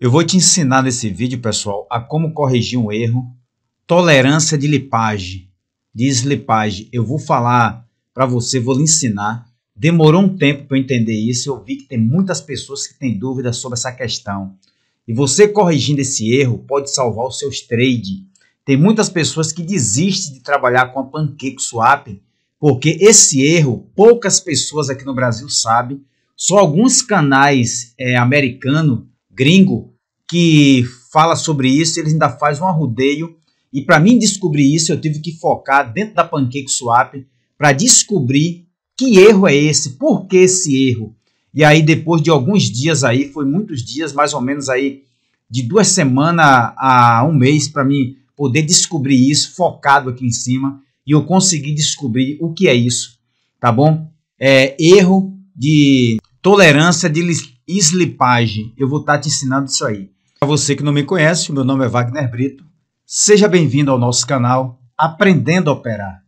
Eu vou te ensinar nesse vídeo, pessoal, a como corrigir um erro. Tolerância de lipagem, de Eu vou falar para você, vou lhe ensinar. Demorou um tempo para eu entender isso. Eu vi que tem muitas pessoas que têm dúvidas sobre essa questão. E você corrigindo esse erro pode salvar os seus trades. Tem muitas pessoas que desistem de trabalhar com a Pancake Swap porque esse erro poucas pessoas aqui no Brasil sabem. Só alguns canais é, americano, gringo, que fala sobre isso, eles ainda faz um arrudeio. E para mim descobrir isso, eu tive que focar dentro da Pancake Swap para descobrir que erro é esse, por que esse erro. E aí depois de alguns dias aí, foi muitos dias, mais ou menos aí de duas semanas a um mês para mim poder descobrir isso focado aqui em cima e eu consegui descobrir o que é isso, tá bom? É erro de tolerância de slipagem. Eu vou estar tá te ensinando isso aí. Para você que não me conhece, meu nome é Wagner Brito. Seja bem-vindo ao nosso canal Aprendendo a Operar.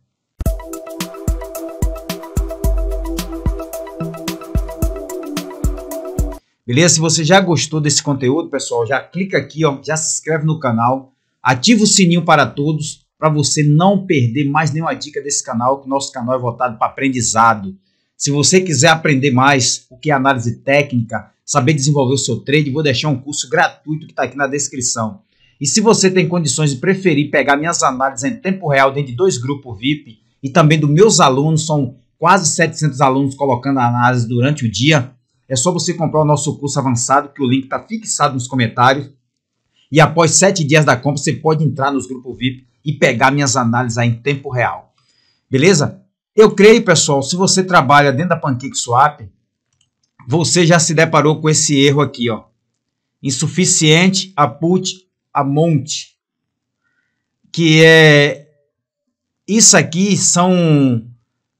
Beleza? Se você já gostou desse conteúdo, pessoal, já clica aqui, ó, já se inscreve no canal, ativa o sininho para todos, para você não perder mais nenhuma dica desse canal, que nosso canal é voltado para aprendizado. Se você quiser aprender mais o que é análise técnica, saber desenvolver o seu trade, vou deixar um curso gratuito que está aqui na descrição. E se você tem condições de preferir pegar minhas análises em tempo real dentro de dois grupos VIP e também dos meus alunos, são quase 700 alunos colocando análise durante o dia, é só você comprar o nosso curso avançado, que o link está fixado nos comentários. E após 7 dias da compra, você pode entrar nos grupos VIP e pegar minhas análises aí em tempo real. Beleza? Eu creio, pessoal, se você trabalha dentro da PancakeSwap, você já se deparou com esse erro aqui, ó. Insuficiente a put a monte. Que é isso aqui são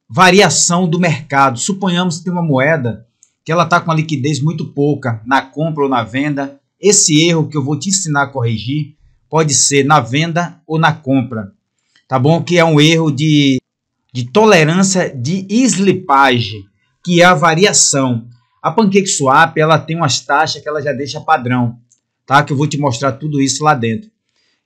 variação do mercado. Suponhamos que tem uma moeda que ela está com a liquidez muito pouca na compra ou na venda. Esse erro que eu vou te ensinar a corrigir pode ser na venda ou na compra. Tá bom? Que é um erro de, de tolerância de slipagem, que é a variação. A PancakeSwap ela tem umas taxas que ela já deixa padrão, tá? Que eu vou te mostrar tudo isso lá dentro.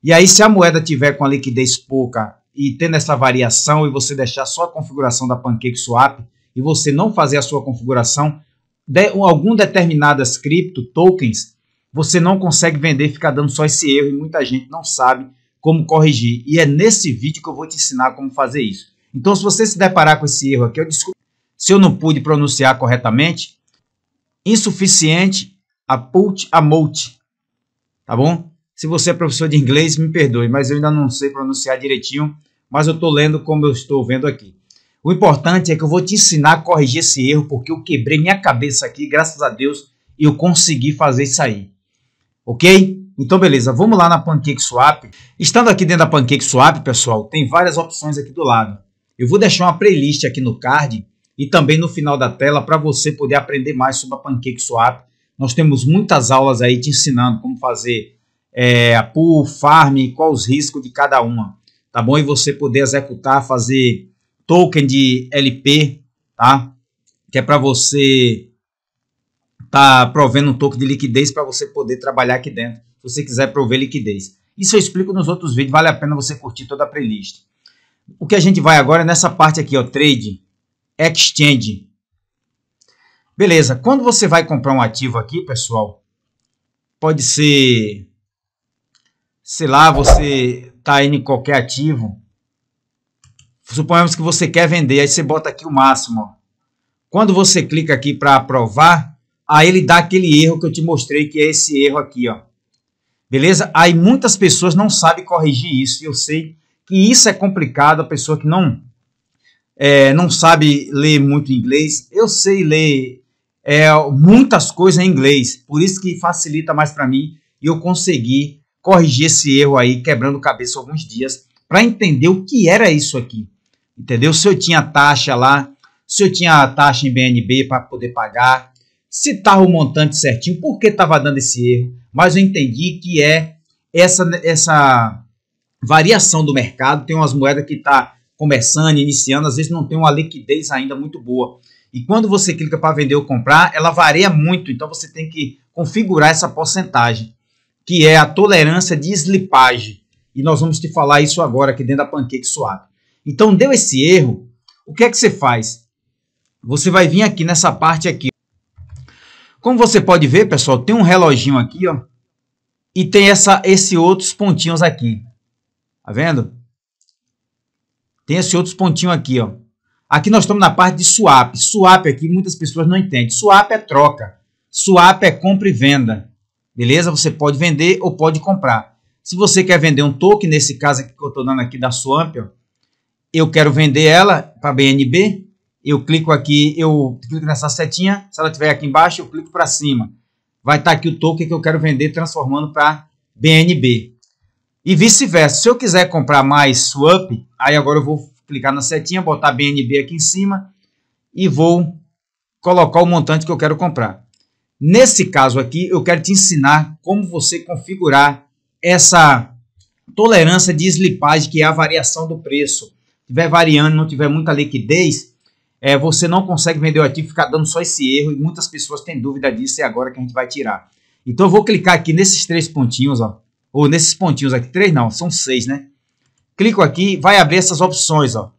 E aí, se a moeda tiver com a liquidez pouca e tendo essa variação e você deixar só a configuração da PancakeSwap e você não fazer a sua configuração de algum determinado cripto tokens, você não consegue vender, fica dando só esse erro e muita gente não sabe como corrigir. E é nesse vídeo que eu vou te ensinar como fazer isso. Então, se você se deparar com esse erro aqui, eu desculpe se eu não pude pronunciar corretamente, insuficiente, a a amount. Tá bom? Se você é professor de inglês, me perdoe, mas eu ainda não sei pronunciar direitinho, mas eu estou lendo como eu estou vendo aqui. O importante é que eu vou te ensinar a corrigir esse erro, porque eu quebrei minha cabeça aqui, graças a Deus, e eu consegui fazer isso aí. Ok? Então, beleza, vamos lá na PancakeSwap. Estando aqui dentro da PancakeSwap, pessoal, tem várias opções aqui do lado. Eu vou deixar uma playlist aqui no card e também no final da tela para você poder aprender mais sobre a PancakeSwap. Nós temos muitas aulas aí te ensinando como fazer é, a pool, farm, quais os riscos de cada uma, tá bom? E você poder executar, fazer token de LP, tá? Que é para você tá provendo um token de liquidez para você poder trabalhar aqui dentro, se você quiser prover liquidez. Isso eu explico nos outros vídeos, vale a pena você curtir toda a playlist. O que a gente vai agora é nessa parte aqui, ó, trade, exchange. Beleza, quando você vai comprar um ativo aqui, pessoal, pode ser, sei lá, você está em qualquer ativo, suponhamos que você quer vender, aí você bota aqui o máximo. Ó. Quando você clica aqui para aprovar, aí ele dá aquele erro que eu te mostrei, que é esse erro aqui, ó. Beleza? Aí muitas pessoas não sabem corrigir isso. Eu sei que isso é complicado, a pessoa que não é, não sabe ler muito inglês. Eu sei ler é, muitas coisas em inglês, por isso que facilita mais para mim e eu consegui corrigir esse erro aí, quebrando cabeça alguns dias, para entender o que era isso aqui. Entendeu? Se eu tinha taxa lá, se eu tinha taxa em BNB para poder pagar, se estava o montante certinho, por que estava dando esse erro? Mas eu entendi que é essa, essa variação do mercado, tem umas moedas que está começando, iniciando, às vezes não tem uma liquidez ainda muito boa. E quando você clica para vender ou comprar, ela varia muito, então você tem que configurar essa porcentagem, que é a tolerância de slipagem. E nós vamos te falar isso agora aqui dentro da Pancake Swap. Então, deu esse erro, o que é que você faz? Você vai vir aqui nessa parte aqui. Como você pode ver, pessoal, tem um reloginho aqui, ó, e tem essa, esse outros pontinhos aqui. Tá vendo? Tem esse outro pontinho aqui, ó. Aqui nós estamos na parte de swap. Swap aqui muitas pessoas não entendem. Swap é troca. Swap é compra e venda. Beleza? Você pode vender ou pode comprar. Se você quer vender um token, nesse caso aqui que eu estou dando aqui da Swamp, ó, eu quero vender ela para BNB, eu clico aqui, eu clico nessa setinha, se ela estiver aqui embaixo, eu clico para cima. Vai estar tá aqui o token que eu quero vender transformando para BNB. E vice-versa. Se eu quiser comprar mais swap, aí agora eu vou clicar na setinha, botar BNB aqui em cima e vou colocar o montante que eu quero comprar. Nesse caso aqui, eu quero te ensinar como você configurar essa tolerância de slipagem, que é a variação do preço. Se tiver variando, não tiver muita liquidez, é, você não consegue vender o ativo, ficar dando só esse erro, e muitas pessoas têm dúvida disso, e é agora que a gente vai tirar. Então, eu vou clicar aqui nesses três pontinhos, ó, ou nesses pontinhos aqui, três não, são seis, né? Clico aqui, vai abrir essas opções, ó.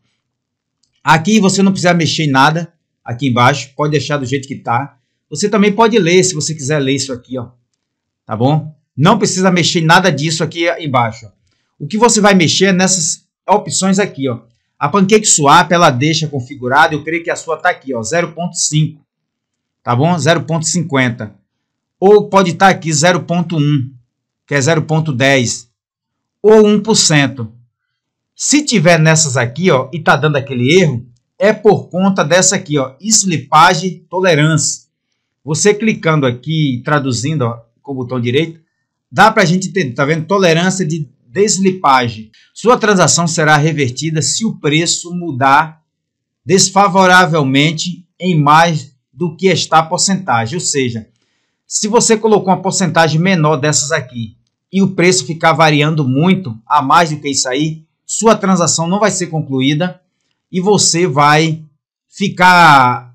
Aqui você não precisa mexer em nada, aqui embaixo, pode deixar do jeito que tá. Você também pode ler, se você quiser ler isso aqui, ó. Tá bom? Não precisa mexer em nada disso aqui embaixo. Ó. O que você vai mexer é nessas opções aqui, ó. A Pancake Swap, ela deixa configurada, eu creio que a sua tá aqui, ó, 0.5. Tá bom? 0.50. Ou pode estar tá aqui 0.1 que é 0,10, ou 1%. Se tiver nessas aqui, ó, e tá dando aquele erro, é por conta dessa aqui, ó, slipage tolerance. Você clicando aqui, traduzindo ó, com o botão direito, dá para a gente entender, tá vendo? Tolerância de deslipagem. Sua transação será revertida se o preço mudar desfavoravelmente em mais do que está porcentagem, ou seja, se você colocou uma porcentagem menor dessas aqui e o preço ficar variando muito a mais do que isso aí, sua transação não vai ser concluída e você vai ficar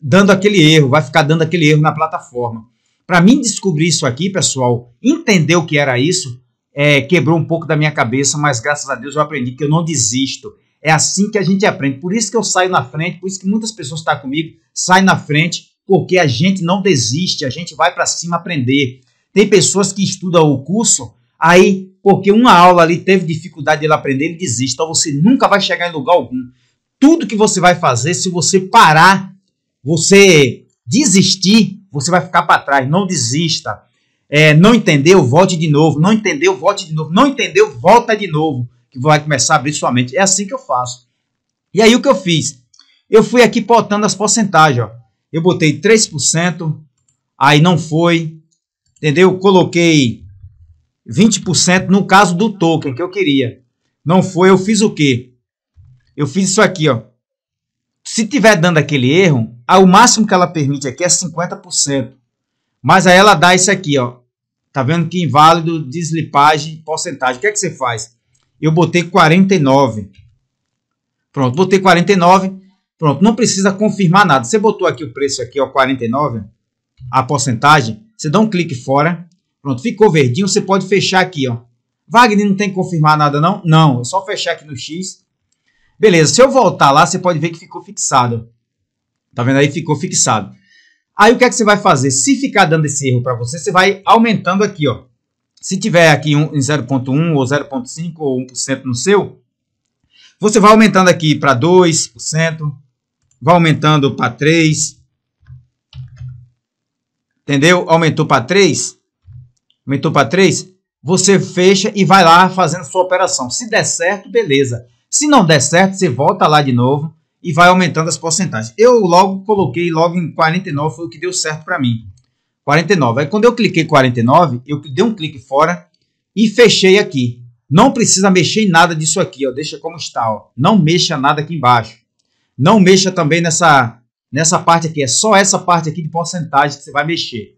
dando aquele erro, vai ficar dando aquele erro na plataforma. Para mim descobrir isso aqui, pessoal, entender o que era isso, é, quebrou um pouco da minha cabeça, mas graças a Deus eu aprendi que eu não desisto. É assim que a gente aprende. Por isso que eu saio na frente, por isso que muitas pessoas estão tá comigo, saem na frente porque a gente não desiste, a gente vai para cima aprender. Tem pessoas que estudam o curso, aí, porque uma aula ali teve dificuldade de ele aprender, ele desiste. Então você nunca vai chegar em lugar algum. Tudo que você vai fazer, se você parar, você desistir, você vai ficar para trás. Não desista. É, não entendeu, volte de novo. Não entendeu, volte de novo. Não entendeu, volta de novo. Que vai começar a abrir sua mente. É assim que eu faço. E aí o que eu fiz? Eu fui aqui botando as porcentagens. Ó eu botei 3%, aí não foi, entendeu? Coloquei 20% no caso do token que eu queria. Não foi, eu fiz o quê? Eu fiz isso aqui, ó. Se tiver dando aquele erro, ah, o máximo que ela permite aqui é 50%. Mas aí ela dá isso aqui, ó. Tá vendo que inválido, deslipagem, porcentagem. O que é que você faz? Eu botei 49. Pronto, botei 49. Pronto, não precisa confirmar nada. Você botou aqui o preço aqui, ó, 49, a porcentagem, você dá um clique fora, pronto, ficou verdinho, você pode fechar aqui, ó. Wagner não tem que confirmar nada não? Não, é só fechar aqui no X. Beleza, se eu voltar lá, você pode ver que ficou fixado. Tá vendo aí? Ficou fixado. Aí o que é que você vai fazer? Se ficar dando esse erro para você, você vai aumentando aqui, ó. Se tiver aqui um, em 0.1 ou 0.5 ou 1% no seu, você vai aumentando aqui para 2%, vai aumentando para 3. Entendeu? Aumentou para 3. Aumentou para 3. Você fecha e vai lá fazendo sua operação. Se der certo, beleza. Se não der certo, você volta lá de novo e vai aumentando as porcentagens. Eu logo coloquei logo em 49, foi o que deu certo para mim. 49. Aí quando eu cliquei 49, eu dei um clique fora e fechei aqui. Não precisa mexer em nada disso aqui, ó. Deixa como está, ó. Não mexa nada aqui embaixo. Não mexa também nessa, nessa parte aqui. É só essa parte aqui de porcentagem que você vai mexer.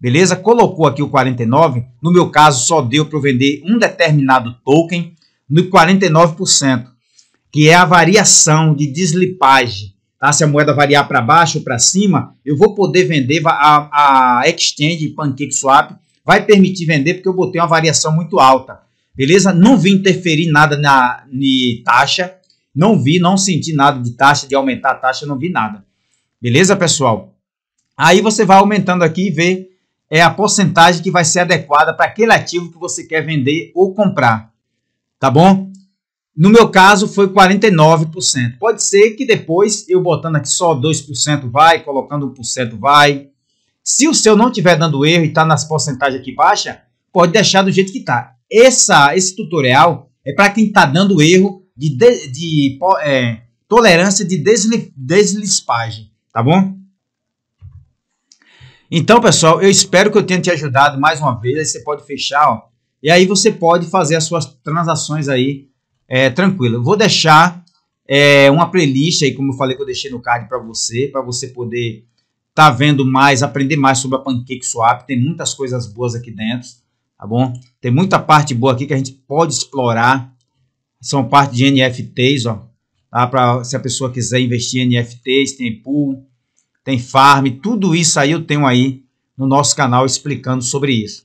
Beleza? Colocou aqui o 49. No meu caso, só deu para eu vender um determinado token no 49%, que é a variação de deslipagem. Tá? Se a moeda variar para baixo ou para cima, eu vou poder vender a, a Exchange Pancake Swap. Vai permitir vender porque eu botei uma variação muito alta. Beleza? Não vim interferir nada na, na taxa não vi, não senti nada de taxa, de aumentar a taxa, não vi nada. Beleza, pessoal? Aí você vai aumentando aqui e vê é a porcentagem que vai ser adequada para aquele ativo que você quer vender ou comprar. Tá bom? No meu caso foi 49%. Pode ser que depois eu botando aqui só 2% vai, colocando 1% vai. Se o seu não estiver dando erro e está nas porcentagens aqui baixa, pode deixar do jeito que está. Esse tutorial é para quem está dando erro de, de, de é, tolerância de desli, deslispagem, tá bom? Então, pessoal, eu espero que eu tenha te ajudado mais uma vez. Aí você pode fechar, ó. E aí você pode fazer as suas transações aí é, tranquilo. Eu vou deixar é, uma playlist aí, como eu falei que eu deixei no card para você, para você poder tá vendo mais, aprender mais sobre a Swap. Tem muitas coisas boas aqui dentro, tá bom? Tem muita parte boa aqui que a gente pode explorar são parte de NFTs, ó. Tá? Pra, se a pessoa quiser investir em NFTs, tem pool, tem farm, tudo isso aí eu tenho aí no nosso canal explicando sobre isso.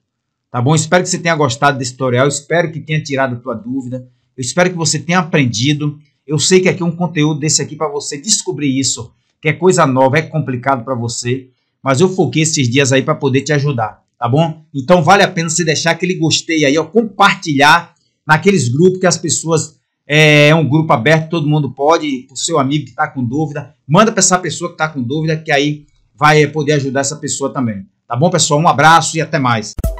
Tá bom? Espero que você tenha gostado desse tutorial, espero que tenha tirado a tua dúvida, eu espero que você tenha aprendido. Eu sei que aqui é um conteúdo desse aqui para você descobrir isso, que é coisa nova, é complicado para você, mas eu foquei esses dias aí para poder te ajudar, tá bom? Então vale a pena você deixar aquele gostei aí, ó, compartilhar naqueles grupos que as pessoas. É, é um grupo aberto, todo mundo pode, o seu amigo que está com dúvida, manda para essa pessoa que está com dúvida, que aí vai é, poder ajudar essa pessoa também. Tá bom, pessoal? Um abraço e até mais.